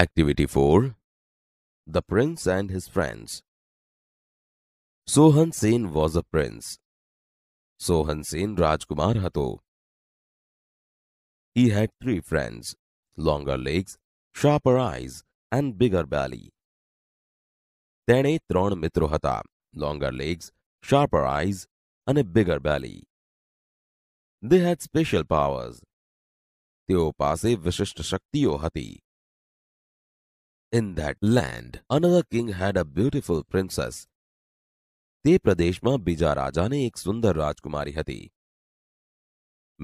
Activity 4 The Prince and His Friends Sohan Sen was a prince. Sohan Sen Rajkumar હતો. He had three friends, longer legs, sharper eyes and bigger belly. તેણે ત્રણ મિત્રો longer legs, sharper eyes and a bigger belly. They had special powers. તેઓ Pase વિશિષ્ટ શક્તિઓ હતી. In that land, another king had a beautiful princess. તે પ્રદેશમાં બીજા રાજાને એક સુંદર રાજકુમારી હતી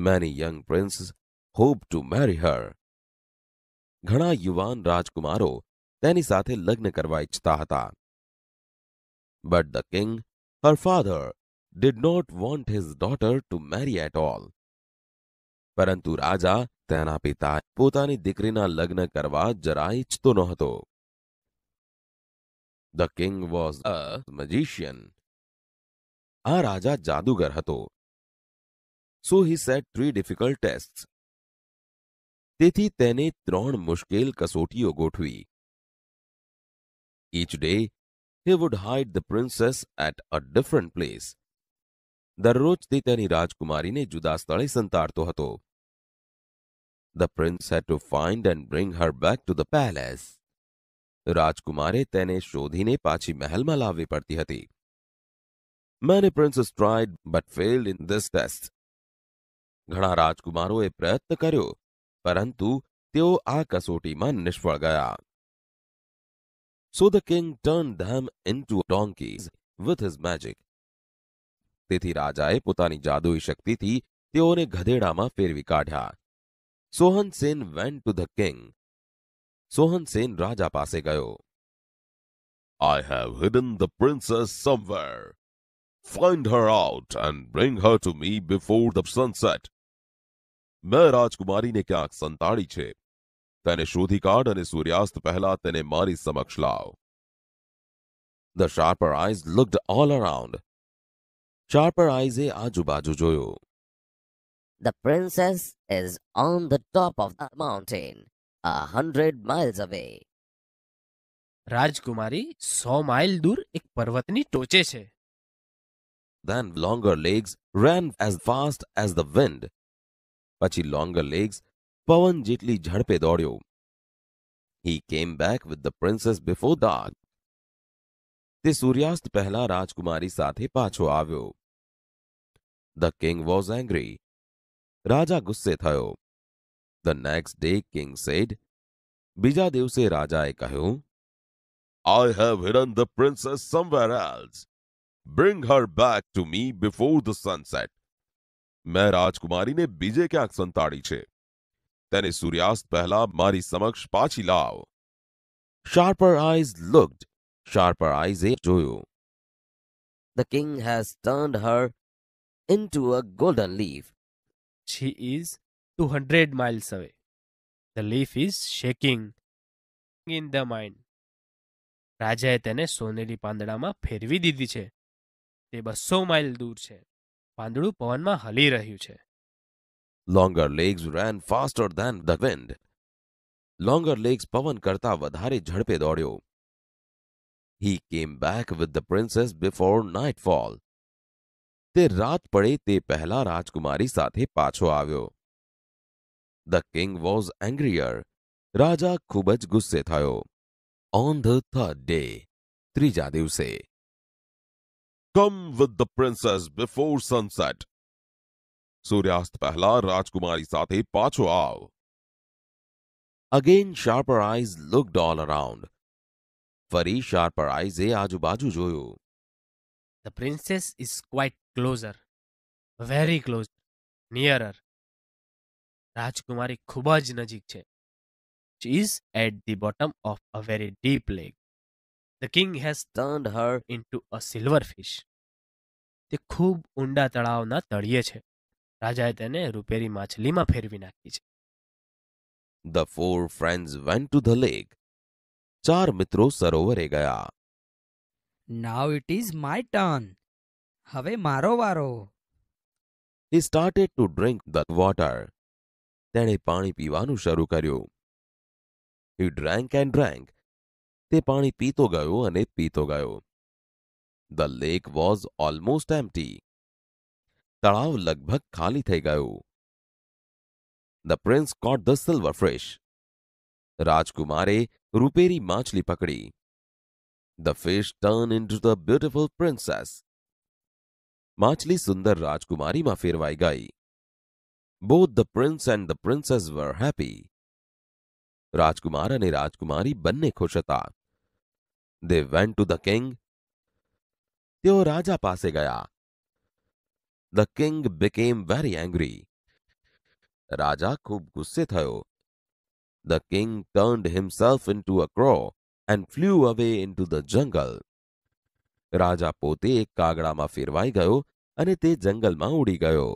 many young princes hoped to marry her. ઘણા યુવાન રાજકુમારો તેની સાથે લગ્ન કરવા ઈચ્છતા હતા. But the king, her father, did not want his daughter to marry at all. પરંતુ રાજા તારા પિતા પોતાની દીકરીના લગ્ન કરવા જરાય ઈચ્છતો ન હતો the king was a magician આ રાજા જાદુગર હતો so he set 3 difficult tests તેથી તેણે 3 મુશ્કેલ કસોટીઓ ગોઠવી each day he would hide the princess at a different place દર રોજ દીતની રાજકુમારીને જુદા સ્થળે સંતાડતો હતો The prince had to find and bring her back to the palace. રાજકુમારે તેને શોધીને પાછી મહેલમાં લાવવી પડતી હતી many princes tried but failed in this test ઘણા રાજકુમારોએ પ્રયત્ન કર્યો પરંતુ તેઓ આ કસોટીમાં નિષ્ફળ ગયા so the king turn them into donkeys with his magic તેથી રાજાએ પોતાની જાદુઈ શક્તિથી તેઓને ગધેડામાં ફેરવી કાઢ્યા Sohan Singh went to the king. Sohan Singh Raja paase gayo. I have hidden the princess somewhere. Find her out and bring her to me before the sunset. મેં રાજકુમારીને ક્યાંક સંતાડી છે તેને શોધી કાઢ અને સૂર્યાસ્ત પહેલા તેને મારી સમક્ષ લાવ the sharper eyes looked all around sharper આઈઝે આજુબાજુ જોયું the princess is on the top of the mountain, a hundred miles away. Rajkumari, સો માઇલ દૂર ek પર્વતની ટોચે છે Then longer legs ran as fast as the wind. pachi longer legs pawan jitli jharpe દોડ્યો. He came back with the princess before dark. તે સૂર્યાસ્ત Rajkumari રાજકુમારી સાથે પાછો આવ્યો. The king was angry. રાજા ગુસ્સે થયો the next day king said બીજા દિવસે રાજાએ કહ્યું I have hidden the princess somewhere else bring her back to me before the sunset મેં રાજકુમારીને બીજે ક્યાંક સંતાડી છે તેને સૂર્યાસ્ત પહેલા મારી સમક્ષ પાછી લાવ શાર્પર આઈઝ લુકડ શાર્પર આઈઝે જોયું the king has turned her into a golden leaf She is 200 miles away. The leaf is shaking in the mind. રાજાએ તેને સોનેરી પાંદડામાં ફેરવી દીધી છે તે બસો માઇલ દૂર છે પાંદડું પવનમાં હલી રહ્યું છે longer legs ran faster than the wind. Longer legs પવન કરતા વધારે ઝડપે દોડ્યો. He came back with the princess before nightfall. તે રાત પડે તે પહેલા રાજકુમારી સાથે પાછો આવ્યો ધ કિંગ વોઝ એંગ્રીયર રાજા ખૂબ જ ગુસ્સે થયો ઓન ધ થર્ડ ડે ત્રીજા દિવસે come with the princess before sunset સૂર્યાસ્ત પહેલા રાજકુમારી સાથે પાછો આવ again sharper eyes looked all around ફરી શાર્પરાઇઝે આજુબાજુ જોયો The princess is quite closer. Very close. Nearer. રાજકુમારી ખૂબ જ નજીક છે She is at the bottom of a very deep lake. The king has turned her into a silver fish. તે ખૂબ ઊંડા તળાવના તળિયે છે રાજાએ તેને રૂપેરી માછલીમાં ફેરવી નાખી છે the four friends went to the lake ચાર મિત્રો સરોવરે ગયા Now it is my turn. હવે મારો વારો. He started to drink the water. તેણે પાણી પીવાનું શરૂ કર્યું. He drank and drank. તે પાણી પીતો ગયો અને પીતો ગયો. The lake was almost empty. તળાવ લગભગ ખાલી થઈ ગયું. The prince caught the silver fish. રાજકુમારે રૂપેરી માછલી પકડી. The fish turn into the beautiful princess माछली सुंदर राजकुमारी में फेरवाई गई both the prince and the princess were happy राजकुमार ने राजकुमारी बनने खुश था they went to the king राजा पासे गया the king became very angry राजा खूब गुस्से थयो the king turn himself into a crow and flew away into the jungle રાજા પોતે એક કાગડામાં ફેરવાઈ ગયો અને તે જંગલમાં ઉડી ગયો